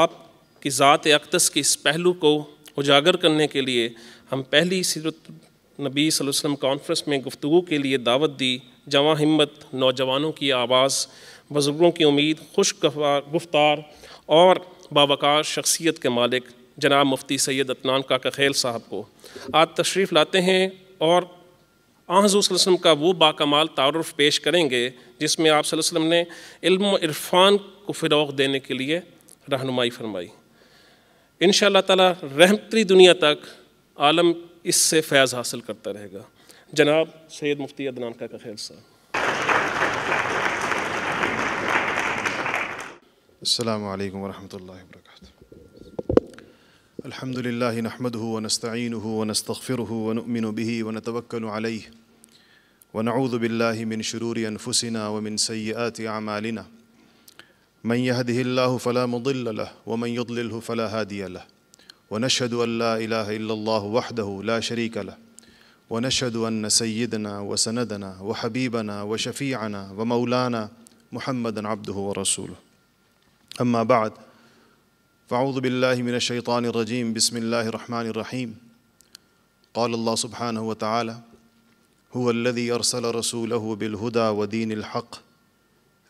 आपकी ज़ात अकदस के इस पहलू को उजागर करने के लिए हम पहली सीरत नबी वसम कॉन्फ्रेंस में गुफ्तु के लिए दावत दी जवा हिम्मत नौजवानों की आवाज़ बुज़ुर्गों की उम्मीद खुश गुफ्तार और बावकार शख्सियत के मालिक जनाब मुफ्ती सैयद अतनान का कखेल साहब को आज तशरीफ़ लाते हैं और आज़ूसम का वो बाकमाल तारफ़ पेश करेंगे जिसमें आप ने इल्म इरफान को फ़रोग देने के लिए رہنمائی فرمائی रहनुमाई تعالیٰ رحمتری دنیا تک عالم اس سے فیض حاصل کرتا رہے گا جناب سید مفتی عدنان کا खैर صاحب السلام عليكم ورحمة الله وبركاته الحمد لله نحمده ونستعينه ونستغفره ونؤمن به ونتوكل عليه ونعوذ بالله من شرور أنفسنا ومن سيئات أعمالنا من يهده الله فلا مضل له ومن يضلله فلا هادي له ونشهد ان لا اله الا الله وحده لا شريك له ونشهد ان سيدنا وسندنا وحبيبنا وشفيعنا ومولانا محمدا عبده ورسوله اما بعد فاعوذ بالله من الشيطان الرجيم بسم الله الرحمن الرحيم قال الله سبحانه وتعالى هو الذي ارسل رسوله بالهدى ودين الحق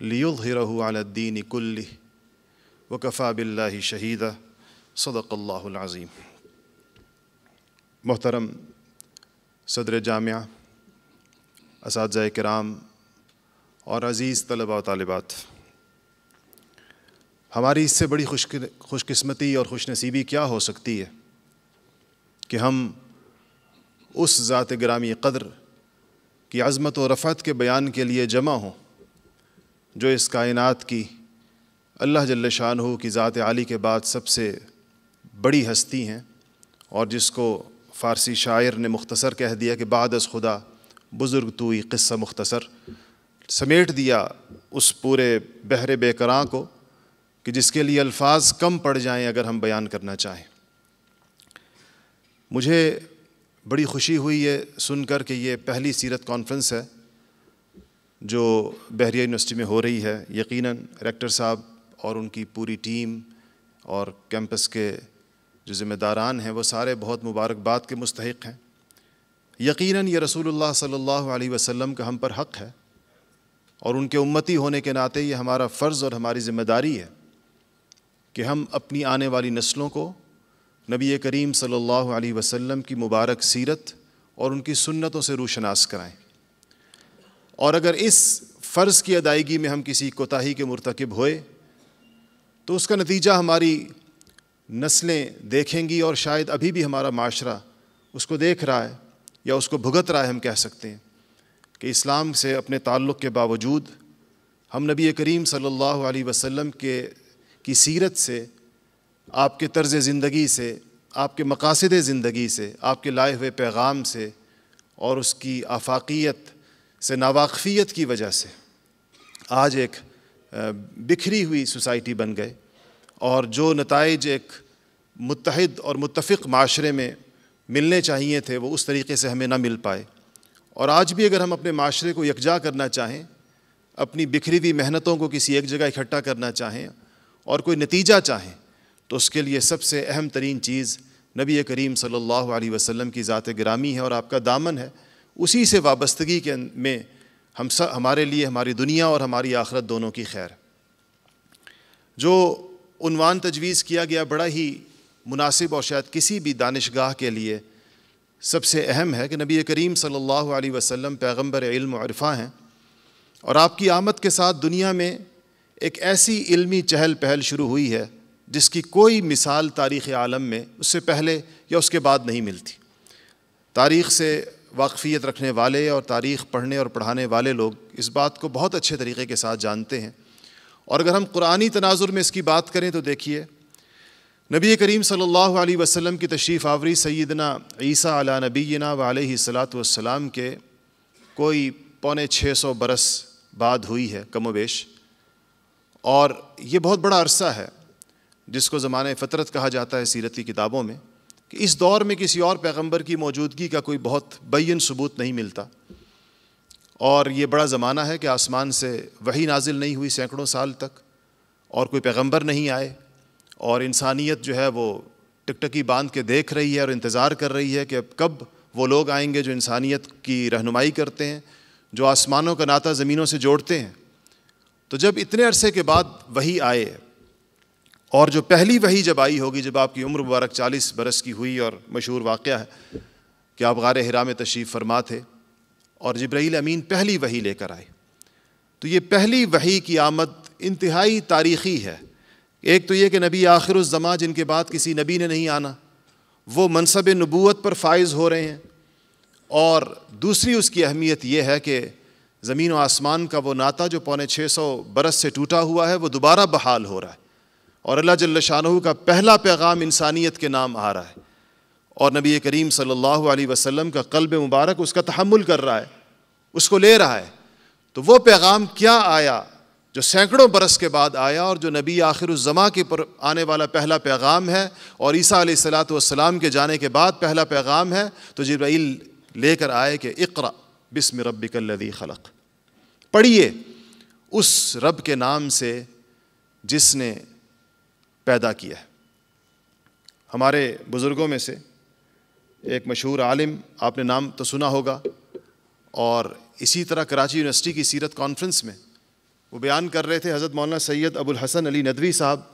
लियुज़हिरहु अला दीन कुल्लि वकफ़ा बिल्लाहि शहीदा सदक़ल्लाहुल अज़ीम मोहतरम सदर जामिया इस कराम और अज़ीज़ तलबा तलबात हमारी इससे बड़ी खुश खुशकस्मती और खुशनसीबी क्या हो सकती है कि हम उस ज़ात ग्रामी कदर की अज़मत और रफ़त के बयान के लिए जमा हों जो इस कायनात की अल्लाह जल्ल हो की ज़ात आली के बाद सबसे बड़ी हस्ती हैं और जिसको फ़ारसी शायर ने मुख्तसर कह दिया कि बाद अस खुदा बुज़ुर्ग तोई क़स्सा मुख्तसर समेट दिया उस पूरे बहरे बेकरां को कि जिसके लिए अल्फाज कम पड़ जाएं अगर हम बयान करना चाहें मुझे बड़ी खुशी हुई है सुनकर कि ये पहली सीरत कॉन्फ्रेंस है जो बहरिया यूनिवर्सिटी में हो रही है यकीनन रेक्टर साहब और उनकी पूरी टीम और कैंपस के जो ज़िम्मेदारान हैं वो सारे बहुत मुबारकबाद के मुस्तक हैं यकीनन ये रसूलुल्लाह सल्लल्लाहु अलैहि वसल्लम का हम पर हक़ है और उनके उम्मती होने के नाते ये हमारा फ़र्ज़ और हमारी ज़िम्मेदारी है कि हम अपनी आने वाली नस्लों को नबी करीम सल्ला वसम की मुबारक सीरत और उनकी सुन्नतों से रूशनास कराएँ और अगर इस फ़र्ज़ की अदायगी में हम किसी कोताही के मरतकब होए तो उसका नतीजा हमारी नस्लें देखेंगी और शायद अभी भी हमारा माशरा उसको देख रहा है या उसको भुगत रहा है हम कह सकते हैं कि इस्लाम से अपने ताल्लुक़ के बावजूद हम नबी करीम सल्लल्लाहु अलैहि वसल्लम के की सीरत से आपके तर्ज़ ज़िंदगी से आपके मकासद ज़िंदगी से आपके लाए हुए पैगाम से और उसकी आफाकियत से नावाकफियत की वजह से आज एक बिखरी हुई सोसाइटी बन गए और जो नतज एक मुतहद और मुतफ़ माशरे में मिलने चाहिए थे वो उस तरीके से हमें ना मिल पाए और आज भी अगर हम अपने माशरे को यकजा करना चाहें अपनी बिखरी हुई मेहनतों को किसी एक जगह इकट्ठा करना चाहें और कोई नतीजा चाहें तो उसके लिए सबसे अहम तरीन चीज़ नबी करीम सल्ला अलैहि की ज़ात ग्रामी है और आपका दामन है उसी से वाबस्तगी के में हम सब हमारे लिए हमारी दुनिया और हमारी आखरत दोनों की खैर जो उनवान तजवीज़ किया गया बड़ा ही मुनासिब और शायद किसी भी दानशगाह के लिए सबसे अहम है कि नबी करीम सल्लल्लाहु अलैहि वसल्लम पैगंबर इल्म अरफा हैं और आपकी आमद के साथ दुनिया में एक ऐसी इल्मी चहल पहल शुरू हुई है जिसकी कोई मिसाल तारीख़ आलम में उससे पहले या उसके बाद नहीं मिलती तारीख़ से वाकफ़ियत रखने वाले और तारीख़ पढ़ने और पढ़ाने वाले लोग इस बात को बहुत अच्छे तरीके के साथ जानते हैं और अगर हम कुरानी तनाजुर में इसकी बात करें तो देखिए नबी करीम सल्लल्लाहु अलैहि वसल्लम की तशरीफ़ आवरी सैदना ईसा अला नबीना वाली सलात वसलाम के कोई पौने छः सौ बरस बाद हुई है कम बेश और ये बहुत बड़ा अरसा है जिसको ज़माने फ़तरत कहा जाता है सीरत की किताबों में कि इस दौर में किसी और पैगंबर की मौजूदगी का कोई बहुत बैन सबूत नहीं मिलता और ये बड़ा ज़माना है कि आसमान से वही नाजिल नहीं हुई सैकड़ों साल तक और कोई पैगंबर नहीं आए और इंसानियत जो है वो टिकटकी बांध के देख रही है और इंतज़ार कर रही है कि अब कब वो लोग आएंगे जो इंसानियत की रहनुमाई करते हैं जो आसमानों का नाता ज़मीनों से जोड़ते हैं तो जब इतने अरसे के बाद वही आए और जो पहली वही जब आई होगी जब आपकी उम्र मुबारक चालीस बरस की हुई और मशहूर वाक़ है कि आप गार हिराम में तशरीफ़ फरमा थे और जब्रैल अमीन पहली वही लेकर आए तो ये पहली वही की आमद इंतहाई तारीख़ी है एक तो ये कि नबी आखिर उस ज़मा जिनके बाद किसी नबी ने नहीं आना वो मनसब नबूत पर फाइज़ हो रहे हैं और दूसरी उसकी अहमियत ये है कि ज़मीन व आसमान का वो नाता जो पौने छः सौ बरस से टूटा हुआ है वो दोबारा बहाल हो रहा है और अल्लाह जल्ल का पहला पैगाम इंसानियत के नाम आ रहा है और नबी करीम सल्लल्लाहु अलैहि वसल्लम का कल्ब मुबारक उसका तहमुल कर रहा है उसको ले रहा है तो वो पैगाम क्या आया जो सैकड़ों बरस के बाद आया और जो नबी आखिर उज़मा के पर आने वाला पहला पैगाम है और ईसा सलाम के जाने के बाद पहला पैगाम है तो जब्राइल लेकर आए कि इकरा बिसम रबिकल्लदी खलक पढ़िए उस रब के नाम से जिसने पैदा किया है हमारे बुज़ुर्गों में से एक मशहूर आलिम आपने नाम तो सुना होगा और इसी तरह कराची यूनिवर्सिटी की सीरत कॉन्फ्रेंस में वो बयान कर रहे थे हज़रत मौलाना सैयद अबुल हसन अली नदवी साहब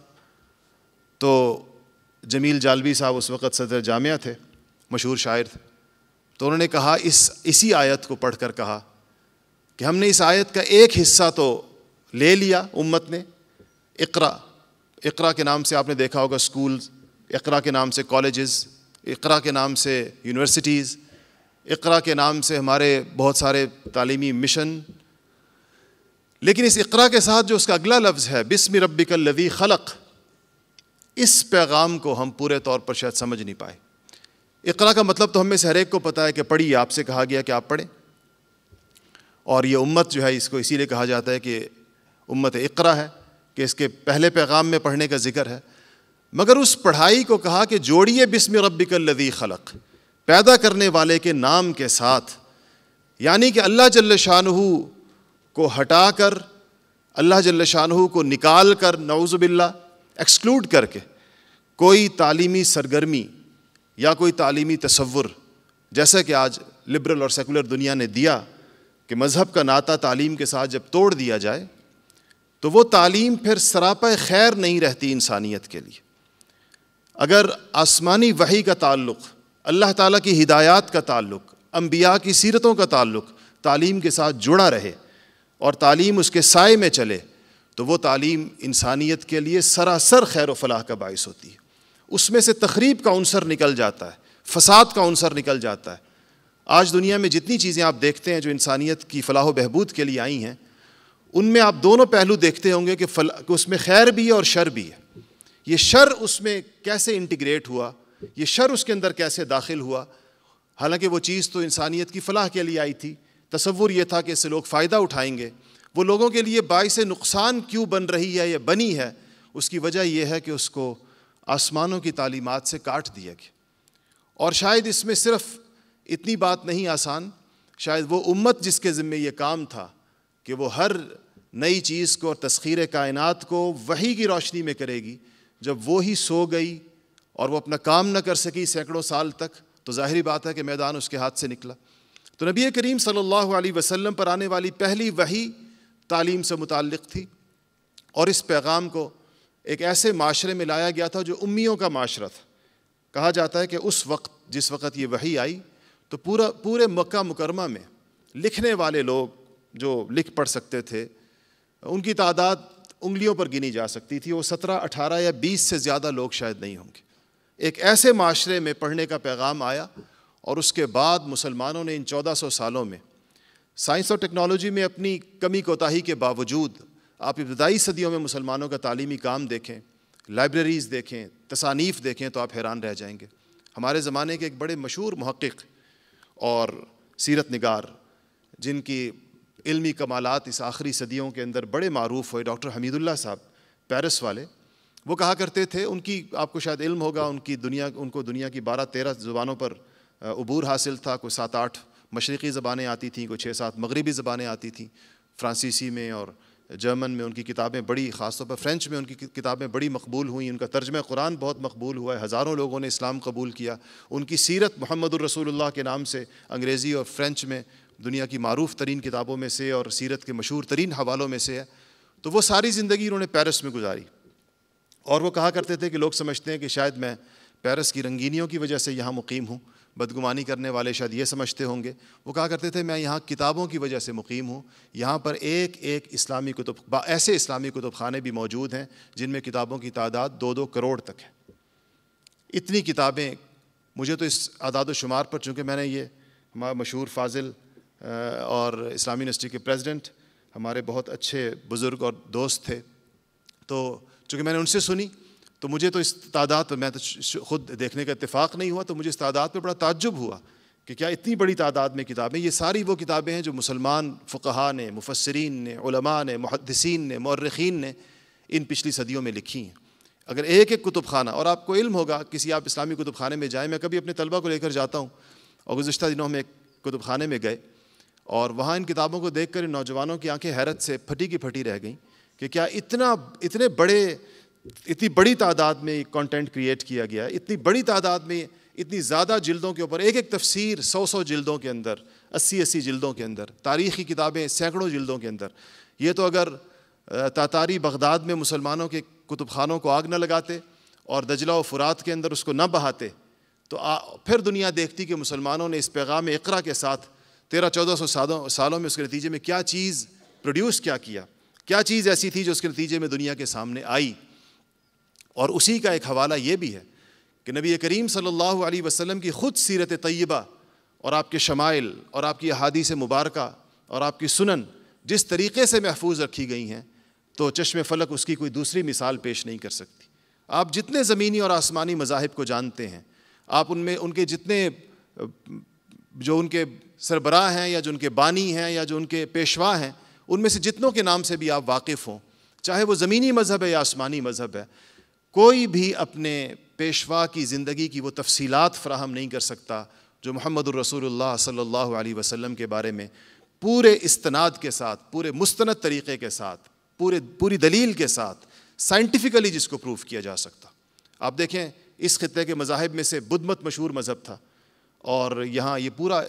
तो जमील जालवी साहब उस वक़्त सदर जामिया थे मशहूर शायर थे तो उन्होंने कहा इस इसी आयत को पढ़ कर कहा कि हमने इस आयत का एक हिस्सा तो ले लिया उम्मत ने इकरा इकरा के नाम से आपने देखा होगा स्कूल इकरा के नाम से कॉलेजेस इकरा के नाम से यूनिवर्सिटीज़ इकरा के नाम से हमारे बहुत सारे तालीमी मिशन लेकिन इस इकरा के साथ जो उसका अगला लफ्ज़ है बिस्म लवी खलक इस पैगाम को हम पूरे तौर पर शायद समझ नहीं पाए इकरा का मतलब तो हमें से हर एक को पता है कि पढ़िए आपसे कहा गया कि आप पढ़ें और ये उम्मत जो है इसको इसीलिए कहा जाता है कि उम्मत इकरा है कि इसके पहले पैगाम में पढ़ने का जिक्र है मगर उस पढ़ाई को कहा कि जोड़िए बिस्म रबिकल्लदी खलक पैदा करने वाले के नाम के साथ यानी कि अल्लाह जल्ल शाहू को हटा कर अल्लाह जल्ल शाहू को निकाल कर नवज़बिल्ला एक्सक्लूड करके कोई तालीमी सरगर्मी या कोई तालीमी तस्वुर जैसा कि आज लिबरल और सेकुलर दुनिया ने दिया कि मज़हब का नाता तालीम के साथ जब तोड़ दिया जाए तो वो तालीम फिर सरापा खैर नहीं रहती इंसानियत के लिए अगर आसमानी वही का ताल्लुक़ अल्लाह ताला की हिदायत का ताल्लुक़ अम्बिया की सीरतों का ताल्लुक़ तालीम के साथ जुड़ा रहे और तालीम उसके साय में चले तो वो तालीम इंसानियत के लिए सरासर खैर फलाह का बायस होती है उसमें से तकरीब का अनसर निकल जाता है फसाद का अनसर निकल जाता है आज दुनिया में जितनी चीज़ें आप देखते हैं जो इंसानियत की फलाह बहबूद के लिए आई हैं उनमें आप दोनों पहलू देखते होंगे कि फल कि उसमें खैर भी है और शर भी है ये शर उसमें कैसे इंटीग्रेट हुआ ये शर उसके अंदर कैसे दाखिल हुआ हालांकि वो चीज़ तो इंसानियत की फलाह के लिए आई थी तस्वुर ये था कि इससे लोग फ़ायदा उठाएंगे वो लोगों के लिए बायस नुकसान क्यों बन रही है या बनी है उसकी वजह यह है कि उसको आसमानों की तालीमत से काट दिया गया और शायद इसमें सिर्फ इतनी बात नहीं आसान शायद वो उम्मत जिसके ज़िम्मे ये काम था कि वो हर नई चीज़ को और तस्खीर कायनात को वही की रोशनी में करेगी जब वो ही सो गई और वो अपना काम ना कर सकी सैकड़ों साल तक तो ज़ाहरी बात है कि मैदान उसके हाथ से निकला तो नबी करीम सल्लल्लाहु अलैहि वसल्लम पर आने वाली पहली वही तालीम से मुतक़ थी और इस पैगाम को एक ऐसे माशरे में लाया गया था जो उम्मीदों का माशरा था कहा जाता है कि उस वक्त जिस वक्त ये वही आई तो पूरा पूरे मक्का मुकरमा में लिखने वाले लोग जो लिख पढ़ सकते थे उनकी तादाद उंगलियों पर गिनी जा सकती थी वो सत्रह अठारह या बीस से ज़्यादा लोग शायद नहीं होंगे एक ऐसे माशरे में पढ़ने का पैगाम आया और उसके बाद मुसलमानों ने इन चौदह सौ सालों में साइंस और टेक्नोलॉजी में अपनी कमी कोताही के बावजूद आप इब्तदाई सदियों में मुसलमानों का तालीमी काम देखें लाइब्रेरीज़ देखें तसानीफ़ देखें तो आप हैरान रह जाएंगे हमारे ज़माने के एक बड़े मशहूर महक़ और सीरत नगार जिनकी इल्मी कमालत इस आखिरी सदियों के अंदर बड़े मरूफ़ हुए डॉक्टर हमीदुल्ला साहब पेरिस वाले वो कहा करते थे उनकी आपको शायद इल्म होगा उनकी दुनिया उनको दुनिया की बारह तेरह ज़ुबानों पर अबूर हासिल था कोई सात आठ मशरक़ी ज़बानें आती थीं कोई छः सात मगरबी ज़बानें आती थी फ्रांसीसी में और जर्मन में उनकी किताबें बड़ी ख़ासतौर पर फ्रेंच में उनकी किताबें बड़ी मकबूल हुई उनका तर्जम कुरान बहुत मकबूल हुआ है हज़ारों लोगों ने इस्लाम कबूल किया उनकी सीरत मोहम्मद रसूल के नाम से अंग्रेज़ी और फ्रेंच में दुनिया की मरूफ तरीन किताबों में से और सीरत के मशहूर तरीन हवालों में से है तो वो सारी ज़िंदगी उन्होंने पेरिस में गुजारी और वो कहा करते थे कि लोग समझते हैं कि शायद मैं पेरिस की रंगीनियों की वजह से यहाँ मुकीम हूँ बदगुमानी करने वाले शायद ये समझते होंगे वो कहा करते थे मैं यहाँ किताबों की वजह से मुकीम हूँ यहाँ पर एक एक इस्लामी कुतुब ऐसे इस्लामी कुतुब खाने भी मौजूद हैं जिनमें किताबों की तादाद दो दो करोड़ तक है इतनी किताबें मुझे तो इस आदाद शुमार पर चूँकि मैंने ये हमारा मशहूर फाजिल और इस्लामी यूनिवर्सिटी के प्रेसिडेंट हमारे बहुत अच्छे बुज़ुर्ग और दोस्त थे तो चूँकि मैंने उनसे सुनी तो मुझे तो इस तादाद पर मैं तो ख़ुद देखने का इतफ़ाक़ नहीं हुआ तो मुझे इस तादाद पर बड़ा ताजुब हुआ कि क्या इतनी बड़ी तादाद में किताबें ये सारी वो किताबें हैं जो मुसलमान फ़कहा ने मुफसरीन ने उलमा ने मुहदसिन ने मौरखीन ने इन पिछली सदियों में लिखी हैं अगर एक एक कुतुब खाना और आपको इल्म होगा किसी आप इस्लामी कुतुब खाने में जाएँ मैं कभी अपने तलबा को लेकर जाता हूँ और गुज्त दिनों हम एक कुतुब खाने में गए और वहाँ इन किताबों को देख इन नौजवानों की आँखें हैरत से फटी की फटी रह गईं कि क्या इतना इतने बड़े इतनी बड़ी तादाद में कंटेंट क्रिएट किया गया है इतनी बड़ी तादाद में इतनी ज़्यादा जिल्दों के ऊपर एक एक तफसीर सौ सौ जिल्दों के अंदर अस्सी अस्सी जिल्दों के अंदर तारीखी किताबें सैकड़ों जिल्दों के अंदर ये तो अगर तातारी बगदाद में मुसलमानों के कुतुब खानों को आग न लगाते और दजला व फुरात के अंदर उसको न बहाते तो आ, फिर दुनिया देखती कि मुसलमानों ने इस पैगाम इकरा के साथ तेरह चौदह सौ सालों सालों में उसके नतीजे में क्या चीज़ प्रोड्यूस क्या किया क्या चीज़ ऐसी थी जो उसके नतीजे में दुनिया के सामने आई और उसी का एक हवाला ये भी है कि नबी करीम सल्लल्लाहु अलैहि वसल्लम की ख़ुद सीरत तय्यबा और आपके शमाइल और आपकी अहादीस मुबारक और आपकी सुनन जिस तरीके से महफूज रखी गई हैं तो चश्म फलक उसकी कोई दूसरी मिसाल पेश नहीं कर सकती आप जितने ज़मीनी और आसमानी मजाहब को जानते हैं आप उनमें उनके जितने जो उनके सरबरा हैं या जो उनके बानी हैं या जो उनके पेशवा हैं उनमें से जितनों के नाम से भी आप वाकिफ़ हों चाहे वो ज़मीनी मज़हब है या आसमानी मज़हब है कोई भी अपने पेशवा की ज़िंदगी की वो तफसीलात फ़राहम नहीं कर सकता जो मोहम्मद रसूलुल्लाह सल्लल्लाहु अलैहि के बारे में पूरे इस्तनाद के साथ पूरे मुस्ंद तरीक़े के साथ पूरे पूरी दलील के साथ साइंटिफिकली जिसको प्रूफ किया जा सकता आप देखें इस खत्े के मजाहब में से बुद्धमत मशहूर मज़हब था और यहाँ ये पूरा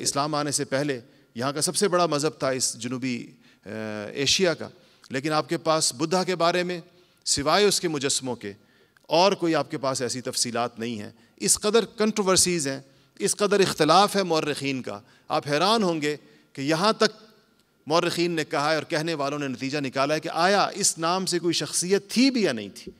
इस्लाम आने से पहले यहाँ का सबसे बड़ा मज़हब था इस जनूबी एशिया का लेकिन आपके पास बुद्धा के बारे में सिवाय उसके मुजस्मों के और कोई आपके पास ऐसी तफसीलात नहीं हैं इस कदर कंट्रोवर्सीज़ हैं इस कदर इख्तलाफ है मौरखीन का आप हैरान होंगे कि यहाँ तक मौरखीन ने कहा है और कहने वालों ने नतीजा निकाला है कि आया इस नाम से कोई शख्सियत थी भी या नहीं थी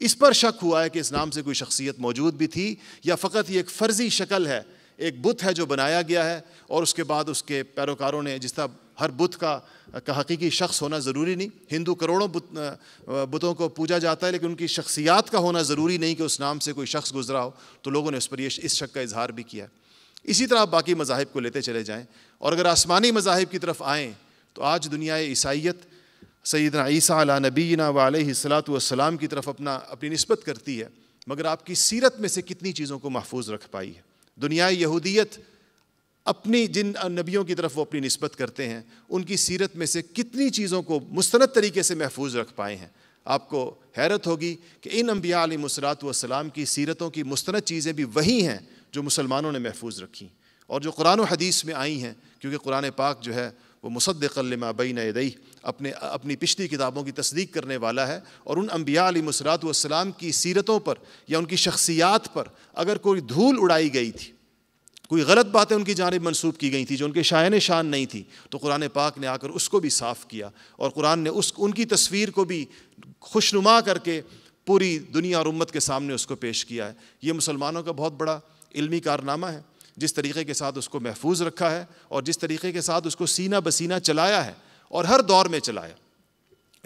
इस पर शक हुआ है कि इस नाम से कोई शख्सियत मौजूद भी थी या फ़कत ये एक फ़र्ज़ी शक्ल है एक बुत है जो बनाया गया है और उसके बाद उसके पैरोकारों ने जिस तरह हर बुत का हकीकी शख्स होना ज़रूरी नहीं हिंदू करोड़ों बुत बुतों को पूजा जाता है लेकिन उनकी शख्सियात का होना ज़रूरी नहीं कि उस नाम से कोई शख्स गुजरा हो तो लोगों ने उस पर यह इस शक का इजहार भी किया इसी तरह आप बाकी मजाहब को लेते चले जाएँ और अगर आसमानी मजाहब की तरफ आएँ तो आज दुनिया ईसाइत सईद ईसा अला नबीना वालत वसलाम की तरफ अपना अपनी नस्बत करती है मगर आपकी सीरत में से कितनी चीज़ों को महफूज रख पाई है दुनियाई यहूदियत अपनी जिन नबियों की तरफ वो अपनी नस्बत करते हैं उनकी सीरत में से कितनी चीज़ों को मुस्ंद तरीके से महफूज रख पाए हैं आपको हैरत होगी कि इन अम्बिया मसरात वसलाम की सीरतों की मुस्ंद चीज़ें भी वही हैं जो मुसलमानों ने महफूज रखी और जो कुरान हदीस में आई हैं क्योंकि कुरान पाक जो है वो मुसद्दिक लमा बैन यदई अपने अपनी पिछली किताबों की तस्दीक करने वाला है और उन अम्बिया वसलाम की सीरतों पर या उनकी शख्सियात पर अगर कोई धूल उड़ाई गई थी कोई गलत बातें उनकी जानब मनसूब की गई थी जो उनके शायन शान नहीं थी तो कुरान पाक ने आकर उसको भी साफ़ किया और कुरान ने उस उनकी तस्वीर को भी खुशनुमा करके पूरी दुनिया और उम्मत के सामने उसको पेश किया है ये मुसलमानों का बहुत बड़ा इलमी कारनामा है जिस तरीके के साथ उसको महफूज रखा है और जिस तरीके के साथ उसको सीना बसीना चलाया है और हर दौर में चलाया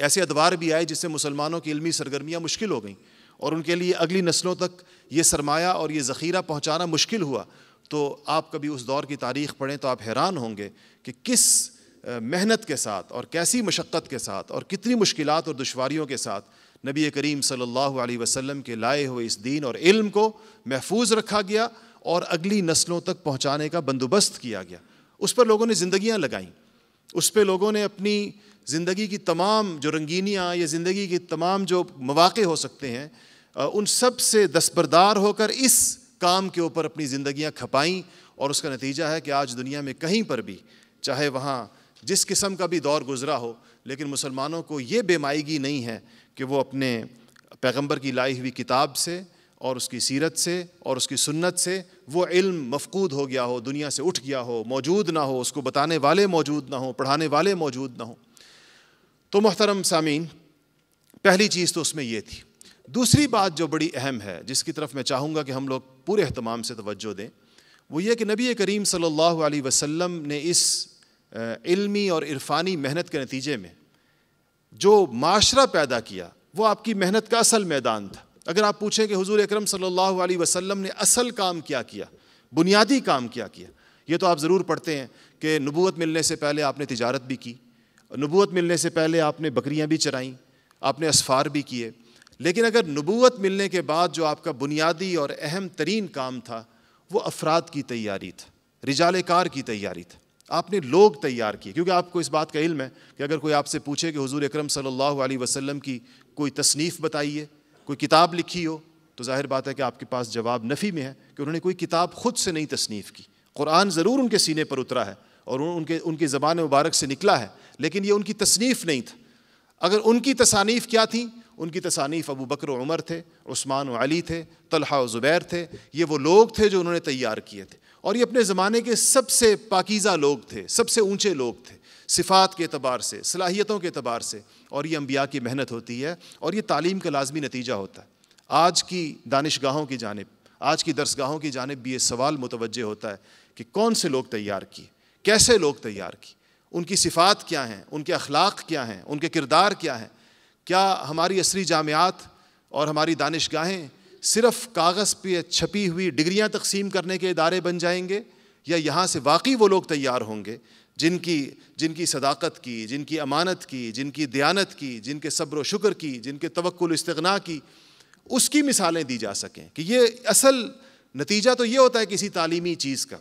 ऐसे अदवार भी आए जिससे मुसलमानों की इलमी सरगर्मियाँ मुश्किल हो गईं और उनके लिए अगली नस्लों तक ये सरमाया और ये ज़ख़ीरा पहुँचाना मुश्किल हुआ तो आप कभी उस दौर की तारीख पढ़ें तो आप हैरान होंगे कि किस मेहनत के साथ और कैसी मशक्क़त के साथ और कितनी मुश्किल और दुशारियों के साथ नबी करीम सल्ला वसम के लाए हुए इस दीन और इल्म को महफूज रखा गया और अगली नस्लों तक पहुंचाने का बंदोबस्त किया गया उस पर लोगों ने ज़िंदियाँ लगाईं उस पर लोगों ने अपनी ज़िंदगी की तमाम जो रंगीनियाँ या ज़िंदगी की तमाम जो मौाक़े हो सकते हैं उन सब से दस्बरदार होकर इस काम के ऊपर अपनी ज़िंदियाँ खपाईं और उसका नतीजा है कि आज दुनिया में कहीं पर भी चाहे वहाँ जिस किस्म का भी दौर गुज़रा हो लेकिन मुसलमानों को ये बेमायगी नहीं है कि वो अपने पैगंबर की लाई हुई किताब से और उसकी सीरत से और उसकी सुन्नत से वो इल्म मफकूद हो गया हो दुनिया से उठ गया हो मौजूद ना हो उसको बताने वाले मौजूद ना हो पढ़ाने वाले मौजूद ना हो तो मोहतरम सामीन पहली चीज़ तो उसमें ये थी दूसरी बात जो बड़ी अहम है जिसकी तरफ मैं चाहूँगा कि हम लोग पूरे अहतमाम से तोज्जो दें वो ये कि नबी करीम सल्लल्लाहु अलैहि वसल्लम ने इस इल्मी और इरफानी मेहनत के नतीजे में जो माशरा पैदा किया वो आपकी मेहनत का असल मैदान था अगर आप पूछें कि हुजूर अकरम सल्लल्लाहु अलैहि वसल्लम ने असल काम क्या किया बुनियादी काम क्या किया ये तो आप ज़रूर पढ़ते हैं कि नबूत मिलने से पहले आपने तिजारत भी की नबूत मिलने से पहले आपने बकरियाँ भी चराईं आपने असफार भी किए लेकिन अगर नबूत मिलने के बाद जो आपका बुनियादी और अहम तरीन काम था वो अफराद की तैयारी था रिजाल कार की तैयारी था आपने लोग तैयार किए क्योंकि आपको इस बात का इल्म है कि अगर कोई आपसे पूछे कि हुजूर अकरम सल्लल्लाहु अलैहि वसल्लम की कोई तसनीफ़ बताइए कोई किताब लिखी हो तो जाहिर बात है कि आपके पास जवाब नफ़ी में है कि उन्होंने कोई किताब खुद से नहीं तसनीफ़ की कुरान ज़रूर उनके सीने पर उतरा है और उनके उनकी ज़बान मुबारक से निकला है लेकिन ये उनकी तसनीफ़ नहीं था अगर उनकी तसानीफ़ क्या थी उनकी तसानीफ़ अबू बकर उमर थे उस्मान अली थे तलहा ज़ुबैर थे ये वो लोग थे जो उन्होंने तैयार किए थे और ये अपने ज़माने के सबसे पाकिज़ा लोग थे सबसे ऊँचे लोग थे सिफ़ात के अतबार से सलाहियतों के अतबार से और ये अम्बिया की मेहनत होती है और ये तालीम का लाजमी नतीजा होता है आज की दानशगाहों की जानब आज की दरसगाहों की जानब भी ये सवाल मुतवजह होता है कि कौन से लोग तैयार किए कैसे लोग तैयार किए उनकी सिफ़ात क्या हैं उनके अखलाक क्या हैं उनके किरदार क्या हैं क्या हमारी असरी जामियात और हमारी दानशगाहें सिर्फ कागज़ पर छपी हुई डिग्रियाँ तकसीम करने के इदारे बन जाएंगे या यहाँ से वाकई वो लोग तैयार होंगे जिनकी जिनकी सदाकत की जिनकी अमानत की जिनकी दयानत की जिनके सब्र शुक्र की जिनके तवक्ल इस्तना की उसकी मिसालें दी जा सकें कि ये असल नतीजा तो ये होता है किसी तालीमी चीज़ का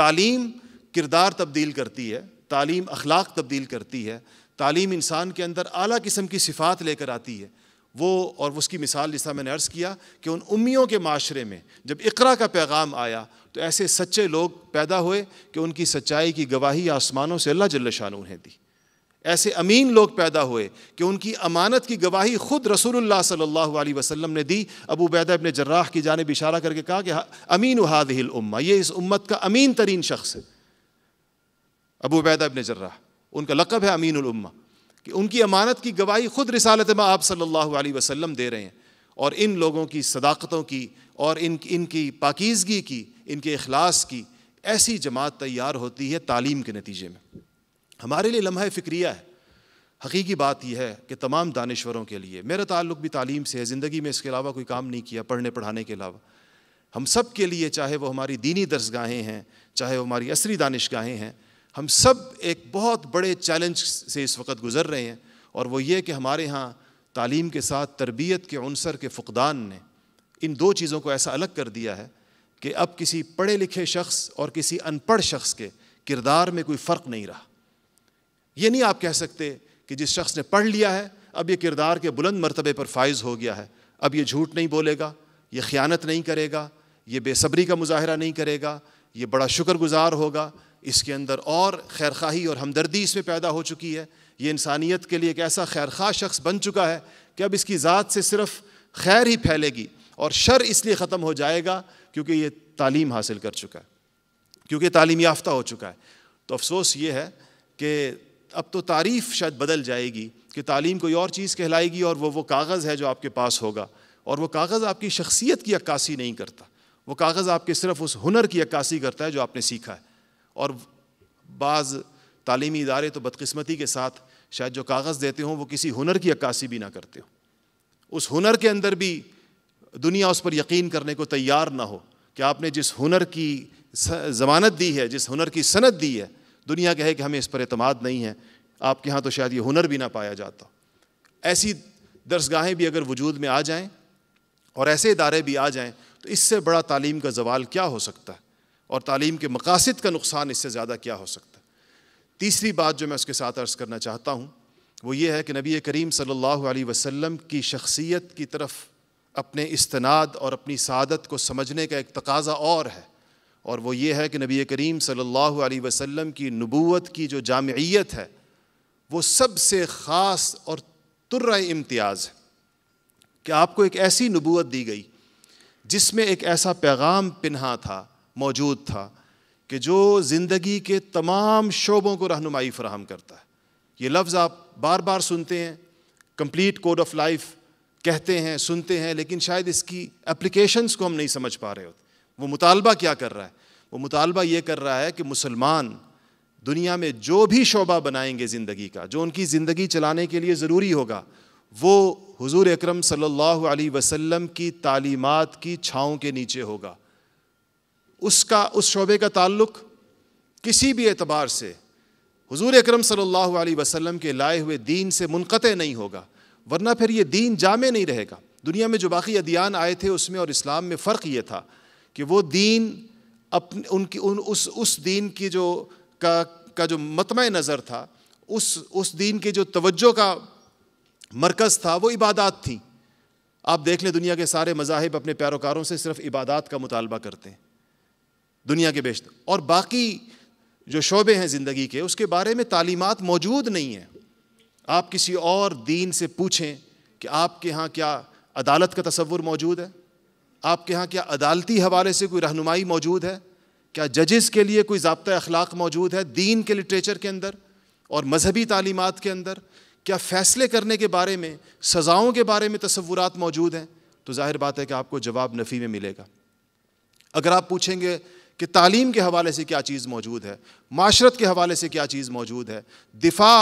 तालीम किरदार तब्दील करती है तालीम अखलाक तब्दील करती है तालीम इंसान के अंदर अली किस्म की सिफात लेकर आती है वो और उसकी मिसाल जिसका मैंने अर्ज़ किया कि उन उमियों के माशरे में जब इकरा का पैगाम आया तो ऐसे सच्चे लोग पैदा हुए कि उनकी सच्चाई की गवाही आसमानों से अल्लाह जल्ल शाह दी ऐसे अमीन लोग पैदा हुए कि उनकी अमानत की गवाही खुद रसूलुल्लाह सल्लल्लाहु अलैहि वसल्लम ने दी अबू बैदा अपने जर्राह की जानब इशारा करके कहा कि हाँ, अमीन हाद उम्मा ये इस उम्मत का अमीन तरीन शख्स है अबू बैदा अपने जर्राह उनका लकब है अमीन उम्मा कि उनकी अमानत की गवाही खुद रिसालत में आप सल्लल्लाहु अलैहि वसल्लम दे रहे हैं और इन लोगों की सदाकतों की और इन इनकी पाकिजगी की इनके अखलास की ऐसी जमात तैयार होती है तालीम के नतीजे में हमारे लिए लम्हा फ़िक्रिया है हकीकी बात यह है कि तमाम दानश्वरों के लिए मेरा ताल्लुक भी तालीम से है ज़िंदगी में इसके अलावा कोई काम नहीं किया पढ़ने पढ़ाने के अलावा हम सब के लिए चाहे वो हमारी दीनी दरसगाहें हैं चाहे वो हमारी असरी दानशगाहें हैं हम सब एक बहुत बड़े चैलेंज से इस वक्त गुज़र रहे हैं और वो ये कि हमारे यहाँ तालीम के साथ तरबियत के अनसर के फ़ुकदान ने इन दो चीज़ों को ऐसा अलग कर दिया है कि अब किसी पढ़े लिखे शख्स और किसी अनपढ़ शख्स के किरदार में कोई फ़र्क नहीं रहा ये नहीं आप कह सकते कि जिस शख्स ने पढ़ लिया है अब ये किरदार के बुलंद मरतबे पर फाइज हो गया है अब ये झूठ नहीं बोलेगा ये ख़यानत नहीं करेगा ये बेसब्री का मुजाहरा नहीं करेगा ये बड़ा शुक्रगुजार होगा इसके अंदर और खैरखाही और हमदर्दी इसमें पैदा हो चुकी है ये इंसानियत के लिए एक ऐसा खैरखा शख्स बन चुका है कि अब इसकी ज़ात से सिर्फ खैर ही फैलेगी और शर इसलिए ख़त्म हो जाएगा क्योंकि ये तालीम हासिल कर चुका है क्योंकि तालीम याफ्ता हो चुका है तो अफसोस ये है कि अब तो तारीफ़ शायद बदल जाएगी कि तालीम कोई और चीज़ कहलाएगी और वो वो कागज़ है जो आपके पास होगा और वो कागज़ आपकी शख्सियत की अक्कासी नहीं करता वो कागज़ आपके सिर्फ उस हुनर की अक्कासी करता है जो आपने सीखा है और बाज़ तलीमी इदारे तो बदकस्मती के साथ शायद जो कागज़ देते हों वो किसी हुनर की अक्कासी भी ना करते हों उस हुनर के अंदर भी दुनिया उस पर यकीन करने को तैयार ना हो कि आपने जिस हुनर की ज़मानत दी है जिस हुनर की सनत दी है दुनिया कहे कि हमें इस पर अतमाद नहीं है आपके यहाँ तो शायद ये हुनर भी ना पाया जाता ऐसी दरसगाहें भी अगर वजूद में आ जाएँ और ऐसे इदारे भी आ जाएँ तो इससे बड़ा तालीम का जवाल क्या हो सकता है और तालीम के मकासद का नुकसान इससे ज़्यादा क्या हो सकता है तीसरी बात जो मैं उसके साथ अर्ज़ करना चाहता हूँ वो ये है कि नबी करीम सल्लल्लाहु अलैहि वसल्लम की शख्सियत की तरफ अपने इस्तनाद और अपनी सादत को समझने का एक तकाजा और है और वो ये है कि नबी करीम सल्लल्लाहु अलैहि वसल्लम की नबूवत की जो जामयत है वो सबसे ख़ास और तुर्र इम्तियाज़ है कि आपको एक ऐसी नबूवत दी गई जिसमें एक ऐसा पैगाम पिन्हा था मौजूद था कि जो ज़िंदगी के तमाम शोबों को रहनुमाई फ्राहम करता है ये लफ्ज़ आप बार बार सुनते हैं कंप्लीट कोड ऑफ लाइफ कहते हैं सुनते हैं लेकिन शायद इसकी एप्लीकेशंस को हम नहीं समझ पा रहे होते वो मुतालबा क्या कर रहा है वो मुतालबा ये कर रहा है कि मुसलमान दुनिया में जो भी शोबा बनाएंगे ज़िंदगी का जो उनकी ज़िंदगी चलाने के लिए ज़रूरी होगा वो हज़ूर अक्रम सल्ला वसलम की तालीमत की छाँव के नीचे होगा उसका उस शोबे का ताल्लुक किसी भी एतबार से हुजूर अकरम सल्लल्लाहु अलैहि वसल्लम के लाए हुए दीन से मुनक़ नहीं होगा वरना फिर ये दीन जामे नहीं रहेगा दुनिया में जो बाकी अदियान आए थे उसमें और इस्लाम में फ़र्क ये था कि वो दीन अपने उनकी उन उस उस दीन की जो का का जो मतम नज़र था उस उस दीन के जो तवज्जो का मरकज़ था वो इबादत थी आप देख लें दुनिया के सारे मज़ाहिब अपने प्यारोकारों से सिर्फ इबादत का मुतालबा करते हैं दुनिया के बेशतर और बाकी जो शोबे हैं ज़िंदगी के उसके बारे में तालीमत मौजूद नहीं है आप किसी और दीन से पूछें कि आपके यहाँ क्या अदालत का तस्वुर मौजूद है आपके यहाँ क्या अदालती हवाले से कोई रहनुमाई मौजूद है क्या जजेस के लिए कोई जबता अखलाक मौजूद है दीन के लिटरेचर के अंदर और मजहबी तालीमत के अंदर क्या फ़ैसले करने के बारे में सज़ाओं के बारे में तस्वूर मौजूद हैं तो जाहिर बात है कि आपको जवाब नफ़ी में मिलेगा अगर आप पूछेंगे कि तालीम के हवाले से क्या चीज़ मौजूद है माशरत के हवाले से क्या चीज़ मौजूद है दिफा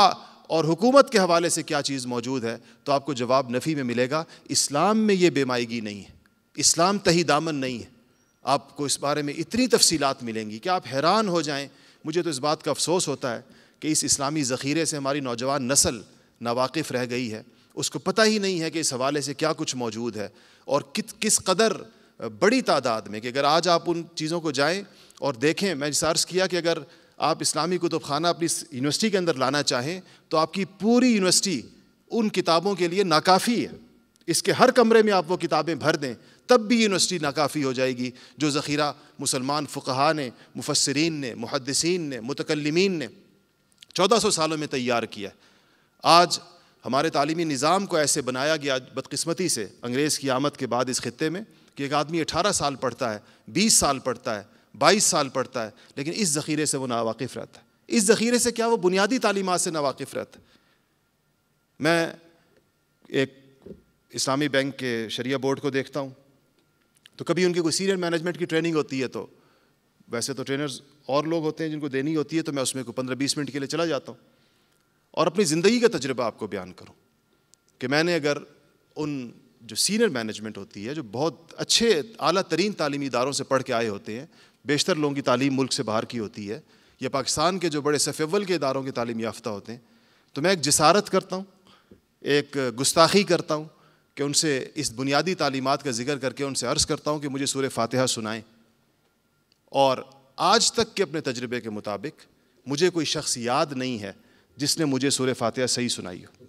और हुकूमत के हवाले से क्या चीज़ मौजूद है तो आपको जवाब नफ़ी में मिलेगा इस्लाम में ये बेमायगी नहीं है इस्लाम तही दामन नहीं है आपको इस बारे में इतनी तफसीलात मिलेंगी कि आप हैरान हो जाएं मुझे तो इस बात का अफसोस होता है कि इस इस्लामी ज़ख़ीरे से हमारी नौजवान नस्ल नावाकफ़ रह गई है उसको पता ही नहीं है कि इस हवाले से क्या कुछ मौजूद है और कित किस कदर बड़ी तादाद में कि अगर आज आप उन चीज़ों को जाएं और देखें मैं सार्स किया कि अगर आप इस्लामी कुतुब खाना अपनी यूनिवर्सिटी के अंदर लाना चाहें तो आपकी पूरी यूनिवर्सिटी उन किताबों के लिए नाकाफ़ी है इसके हर कमरे में आप वो किताबें भर दें तब भी यूनिवर्सिटी नाकाफ़ी हो जाएगी जो ज़ख़ीरा मुसलमान फ़ुकहा ने मुफसरीन ने मुहदसिन ने मुतकलमीन ने चौदह सौ सालों में तैयार किया है आज हमारे तालीमी निज़ाम को ऐसे बनाया गया बदकस्मती से अंग्रेज़ की आमद के बाद इस खत्े में कि एक आदमी अठारह साल पढ़ता है बीस साल पढ़ता है बाईस साल पढ़ता है लेकिन इस ज़ख़ीरे से वो नावाकिफ़ रहता है इस ज़ख़ीरे से क्या वो बुनियादी तालीमत से नावाकिफ़ रहता है मैं एक इस्लामी बैंक के शरिया बोर्ड को देखता हूँ तो कभी उनकी कोई सीनियर मैनेजमेंट की ट्रेनिंग होती है तो वैसे तो ट्रेनर्स और लोग होते हैं जिनको देनी होती है तो मैं उसमें को पंद्रह बीस मिनट के लिए चला जाता हूँ और अपनी ज़िंदगी का तजर्बा आपको बयान करूँ कि मैंने अगर उन जो सीनियर मैनेजमेंट होती है जो बहुत अच्छे अली तरीन तालीमी इदारों से पढ़ के आए होते हैं बेशतर लोगों की तालीम मुल्क से बाहर की होती है या पाकिस्तान के जो बड़े सफ़ेवल के इदारों के तालीम याफ्ता होते हैं तो मैं एक जसारत करता हूँ एक गुस्ताखी करता हूँ कि उनसे इस बुनियादी तालीमत का जिक्र करके उनसे अर्ज़ करता हूँ कि मुझे सूर फातहा सुनाएँ और आज तक के अपने तजर्बे के मुताबिक मुझे कोई शख्स याद नहीं है जिसने मुझे सूर फातह सही सुनाई हो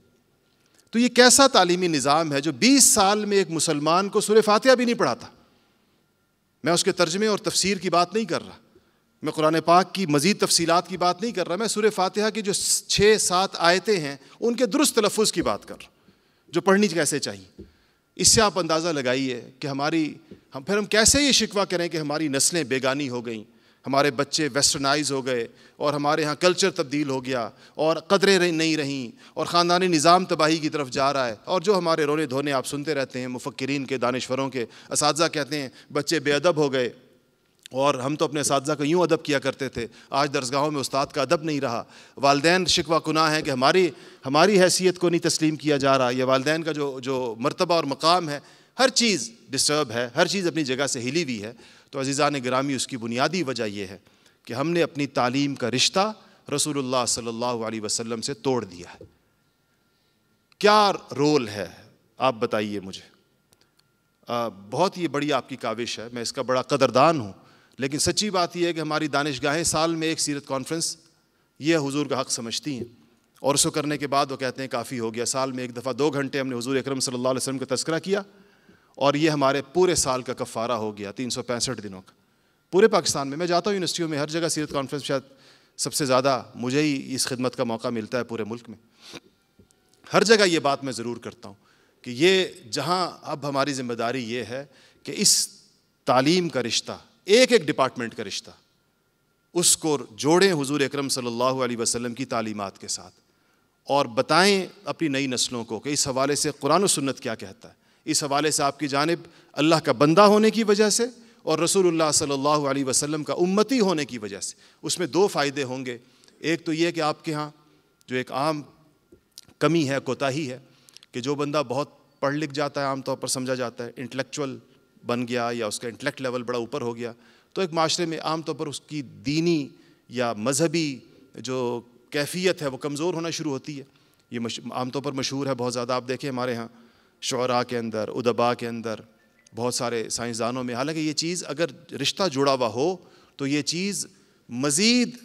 तो ये कैसा तालीमी निज़ाम है जो 20 साल में एक मुसलमान को सुर फातिया भी नहीं पढ़ाता मैं उसके तर्जमे और तफसीर की बात नहीं कर रहा मैं कुरान पाक की मज़ीद तफसीत की बात नहीं कर रहा मैं सुर फातिहा की जो छः सात आयतें हैं उनके दुरुस्त तलफ़ की बात कर रहा जो पढ़नी कैसे चाहिए इससे आप अंदाज़ा लगाइए कि हमारी हम फिर हम कैसे ये शिकवा करें कि हमारी नस्लें बेगानी हो गई हमारे बच्चे वेस्टर्नाइज हो गए और हमारे यहाँ कल्चर तब्दील हो गया और कदरें नहीं रहीं और ख़ानदानी निज़ाम तबाही की तरफ जा रहा है और जो हमारे रोने धोने आप सुनते रहते हैं मुफक्रीन के दानश्वरों के इस कहते हैं बच्चे बेअदब हो गए और हम तो अपने इस का यूँ अदब किया करते थे आज दरसगाहों में उस्ताद का अदब नहीं रहा वालदेन शिकवा कुना है कि हमारी हमारी हैसियत को नहीं तस्लीम किया जा रहा यह वालदेन का जो जो मरतबा और मकाम है हर चीज़ डिस्टर्ब है हर चीज़ अपनी जगह से हिली हुई है तो अज़ीज़ा ने ग्रामी उसकी बुनियादी वजह यह है कि हमने अपनी तालीम का रिश्ता रसूलुल्लाह सल्लल्लाहु अलैहि वसल्लम से तोड़ दिया है क्या रोल है आप बताइए मुझे आ, बहुत ही बड़ी आपकी काविश है मैं इसका बड़ा कदरदान हूँ लेकिन सच्ची बात यह है कि हमारी दानिशगाहें साल में एक सीरत कॉन्फ्रेंस ये हुजूर का हक़ समझती हैं और उसको करने के बाद वो कहते हैं काफ़ी हो गया साल में एक दफ़ा दो घंटे हमने हुजूर अकरम सल्लल्लाहु अलैहि वसल्लम का तस्करा किया और ये हमारे पूरे साल का कफ़ारा हो गया तीन दिनों का पूरे पाकिस्तान में मैं जाता हूँ यूनिवर्सिटियों में हर जगह सीरत कॉन्फ्रेंस शायद सबसे ज़्यादा मुझे ही इस खिदमत का मौका मिलता है पूरे मुल्क में हर जगह ये बात मैं ज़रूर करता हूँ कि ये जहाँ अब हमारी जिम्मेदारी ये है कि इस तालीम का रिश्ता एक एक डिपार्टमेंट का रिश्ता उसको जोड़ें हुजूर अकरम सल्लल्लाहु अलैहि वसल्लम की तालीमत के साथ और बताएं अपनी नई नस्लों को कि इस हवाले से कुरान सन्नत क्या कहता है इस हवाले से आपकी जानब अल्लाह का बंदा होने की वजह से और रसूल सल्ह वसम का उम्मती होने की वजह से उसमें दो फ़ायदे होंगे एक तो ये कि आपके यहाँ जो एक आम कमी है कोताही है कि जो बंदा बहुत पढ़ लिख जाता है आमतौर पर समझा जाता है इंटेलेक्चुअल बन गया या उसका इंटेलेक्ट लेवल बड़ा ऊपर हो गया तो एक माशरे में आमतौर पर उसकी दीनी या मजहबी जो कैफियत है वो कमज़ोर होना शुरू होती है ये आमतौर पर मशहूर है बहुत ज़्यादा आप देखें हमारे यहाँ शुरा के अंदर उदबा के अंदर बहुत सारे साइंसदानों में हालांकि ये चीज़ अगर रिश्ता जुड़ा हुआ हो तो ये चीज़ मज़ीद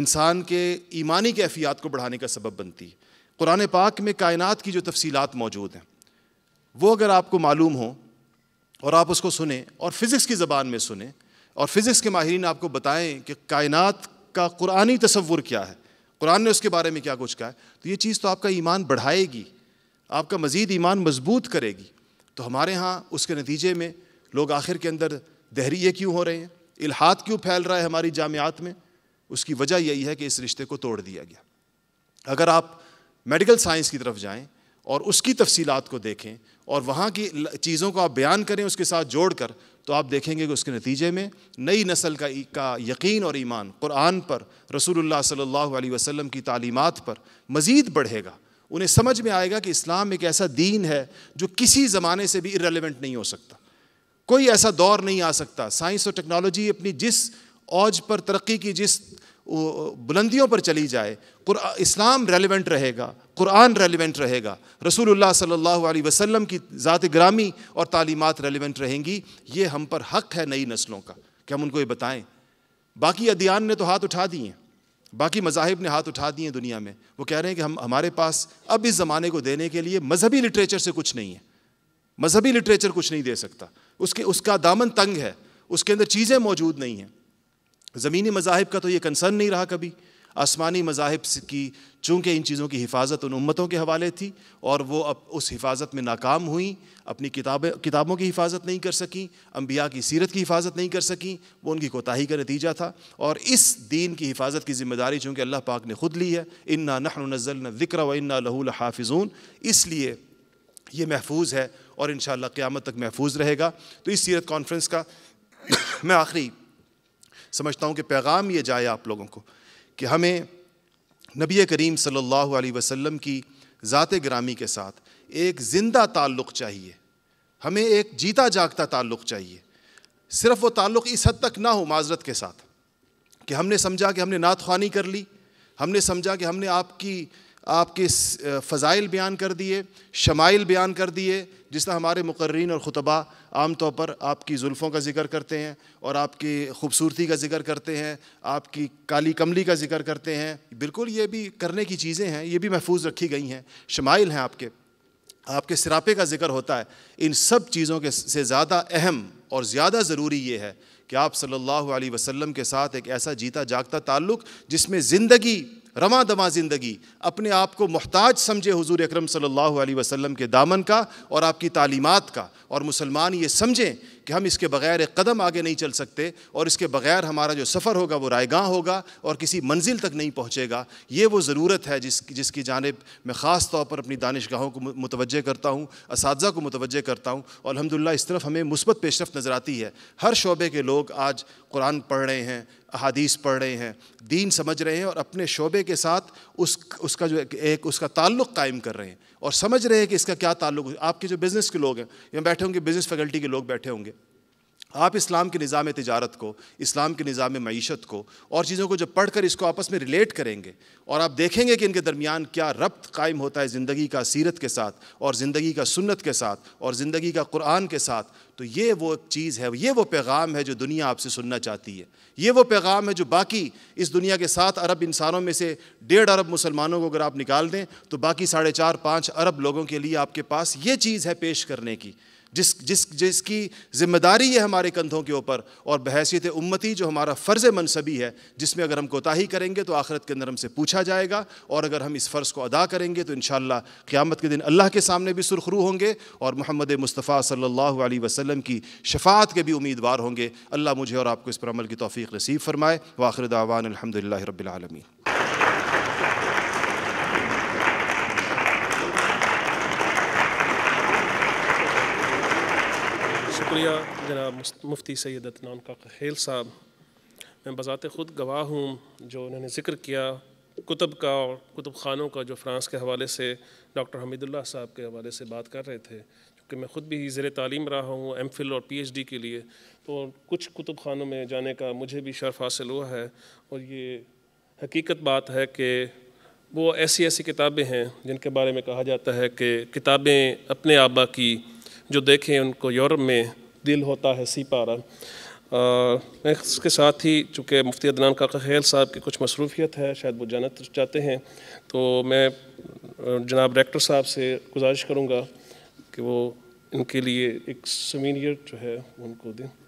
इंसान के ईमानी कैफियात को बढ़ाने का सबब बनती है कुरान पाक में कायनात की जो तफसीलात मौजूद हैं वो अगर आपको मालूम हो और आप उसको सुने और फिज़िक्स की ज़बान में सुने और फिज़िक्स के माहरीन आपको बताएं कि कायनात का कुरानी तस्वुर क्या है कुरान ने उसके बारे में क्या कुछ कहा है तो ये चीज़ तो आपका ईमान बढ़ाएगी आपका मज़ीद ईमान मजबूत करेगी तो हमारे यहाँ उसके नतीजे में लोग आखिर के अंदर दहरिए क्यों हो रहे हैं इलाहात क्यों फैल रहा है हमारी जामियात में उसकी वजह यही है कि इस रिश्ते को तोड़ दिया गया अगर आप मेडिकल साइंस की तरफ जाएं और उसकी तफसीलात को देखें और वहाँ की चीज़ों को आप बयान करें उसके साथ जोड़ कर तो आप देखेंगे कि उसके नतीजे में नई नस्ल का का यकीन और ईमान क़ुरान पर रसूलुल्लाह सल्लल्लाहु अलैहि वसल्लम की तालीमात पर मज़ीद बढ़ेगा उन्हें समझ में आएगा कि इस्लाम एक ऐसा दीन है जो किसी ज़माने से भी इरेलीवेंट नहीं हो सकता कोई ऐसा दौर नहीं आ सकता साइंस और टेक्नोलॉजी अपनी जिस औज पर तरक्की की जिस बुलंदियों पर चली जाए इस्लाम रेलिवेंट रहेगा कुरान रेलिवेंट रहेगा रसूलुल्लाह सल्लल्लाहु अलैहि वसल्लम की ज़ात ग्रामी और तालीमत रेलिवेंट रहेंगी ये हम पर हक है नई नस्लों का कि हम उनको ये बताएं बाकी अदियान ने तो हाथ उठा दिए हैं बाकी मजाहब ने हाथ उठा दिए दुनिया में वो कह रहे हैं कि हम हमारे पास अब इस ज़माने को देने के लिए मजहबी लिटरेचर से कुछ नहीं है मजहबी लिटरेचर कुछ नहीं दे सकता उसके उसका दामन तंग है उसके अंदर चीज़ें मौजूद नहीं हैं ज़मीनी मजाहब का तो ये कंसर्न नहीं रहा कभी आसमानी मजाहब की चूँकि इन चीज़ों की हिफाजत उन उम्मतों के हवाले थी और वो अब उस हिफाजत में नाकाम हुई अपनी किताबें किताबों की हिफाजत नहीं कर सकें अम्बिया की सीरत की हिफाजत नहीं कर सकें वो उनकी कोताही का नतीजा था और इस दीन की हिफाजत की जिम्मेदारी चूँकि अल्लाह पाक ने ख़ुद ली है इन्ना नहन नज़ल ज़िक्र व इन्ना लहूल हाफिजून इसलिए ये महफूज है और इन क़्यामत तक महफूज रहेगा तो इस सीरत कॉन्फ्रेंस का मैं आखिरी समझता हूँ कि पैगाम ये जाए आप लोगों को कि हमें नबी करीम सल्लल्लाहु अलैहि वसल्लम की ज़ात ग्रामी के साथ एक ज़िंदा ताल्लुक़ चाहिए हमें एक जीता जागता ताल्लुक़ चाहिए सिर्फ वो ताल्लुक़ इस हद तक ना हो माजरत के साथ कि हमने समझा कि हमने नात ख्वानी कर ली हमने समझा कि हमने आपकी आपके फ़ज़ाइल बयान कर दिए शमाइल बयान कर दिए जिस तरह हमारे मुकर्रीन और ख़ुतबा आम तौर पर आपकी जुल्फ़ों का जिक्र करते हैं और आपकी ख़ूबसूरती का जिक्र करते हैं आपकी काली कमली का जिक्र करते हैं बिल्कुल ये भी करने की चीज़ें हैं ये भी महफूज रखी गई हैं शमाइल हैं आपके आपके सरापे का जिक्र होता है इन सब चीज़ों के से ज़्यादा अहम और ज़्यादा ज़रूरी ये है कि आप सल्लल्लाहु अलैहि वसल्लम के साथ एक ऐसा जीता जागता ताल्लुक़ जिसमें ज़िंदगी रमा दमा ज़िंदगी अपने आप को मोहताज समझे हुजूर अकरम सल्लल्लाहु अलैहि वसल्लम के दामन का और आपकी तालीमात का और मुसलमान ये समझें कि हम इसके बगैर एक कदम आगे नहीं चल सकते और इसके बगैर हमारा जो सफ़र होगा वो रायगा होगा और किसी मंजिल तक नहीं पहुँचेगा ये वो ज़रूरत है जिस जिसकी जानब मैं ख़ास तौर पर अपनी दानशगाहों को मुतवजह करता हूँ इस को मुतवजह करता हूँ और अलहमदिल्ला इस तरफ हमें मुस्बत पेशरफ नज़र आती है हर शोबे के लोग आज कुरान पढ़ रहे हैं अहादीस पढ़ रहे हैं दीन समझ रहे हैं और अपने शोबे के साथ उस उसका जो एक उसका ताल्लुक़ कायम कर रहे हैं और समझ रहे हैं कि इसका क्या ताल्लुक आपके जो बिज़नेस के लोग हैं या बैठे होंगे बिज़नेस फैकल्टी के लोग बैठे होंगे आप इस्लाम के निज़ाम तजारत को इस्लाम के निज़ाम मीशत को और चीज़ों को जब पढ़ कर इसको आपस में रिलेट करेंगे और आप देखेंगे कि इनके दरमियान क्या रब्त कायम होता है ज़िंदगी का सीरत के साथ और ज़िंदगी का सुन्नत के साथ और ज़िंदगी का कुरान के साथ तो ये वो चीज़ है ये वो पैगाम है जो दुनिया आपसे सुनना चाहती है ये वो पैगाम है जो बाकी इस दुनिया के सात अरब इंसानों में से डेढ़ अरब मुसलमानों को अगर आप निकाल दें तो बाकी साढ़े चार पाँच अरब लोगों के लिए आपके पास ये चीज़ है पेश करने की जिस जिस जिसकी जिम्मेदारी है हमारे कंधों के ऊपर और बहसीत उम्मती जो हमारा फ़र्ज़ मनसबी है जिसमें अगर हम कोताही करेंगे तो आख़रत के अंदर हमसे पूछा जाएगा और अगर हम इस फ़र्ज़ को अदा करेंगे तो इन क़्यामत के दिन अल्लाह के सामने भी सुरखरू होंगे और मोहम्मद मुस्तफ़ा सल्ला वसलम की शफात के भी उम्मीदवार होंगे अल्लाह मुझे और आपको इस पर अमल की तोफ़ी नसीब फ़रमाए वाखिर दावान अलहमदिल्ला रबालमी शुक्रिया जनाब मुफ्ती सैद अतनान का खेल साहब मैं बज़ात ख़ुद गवाह हूँ जो उन्होंने ज़िक्र किया कुतुब का और कुतुब खानों का जो फ्रांस के हवाले से डॉक्टर हमीदुल्ला साहब के हवाले से बात कर रहे थे क्योंकि मैं ख़ुद भी ज़र तालीम रहा हूँ एम फिल और पी एच डी के लिए तो कुछ कुतुब खानों में जाने का मुझे भी शर्फ हासिल हुआ है और ये हकीकत बात है कि वो ऐसी ऐसी किताबें हैं जिनके बारे में कहा जाता है कि किताबें अपने आबा की जो देखें उनको यूरोप में दिल होता है सी पारा मैं इसके साथ ही चूँकि मुफ्ती अदनान काका खैल साहब की कुछ मसरूफियत है शायद वो जाना चाहते हैं तो मैं जनाब डायरेक्टर साहब से गुजारिश करूँगा कि वो इनके लिए एक समीनियर जो है उनको दें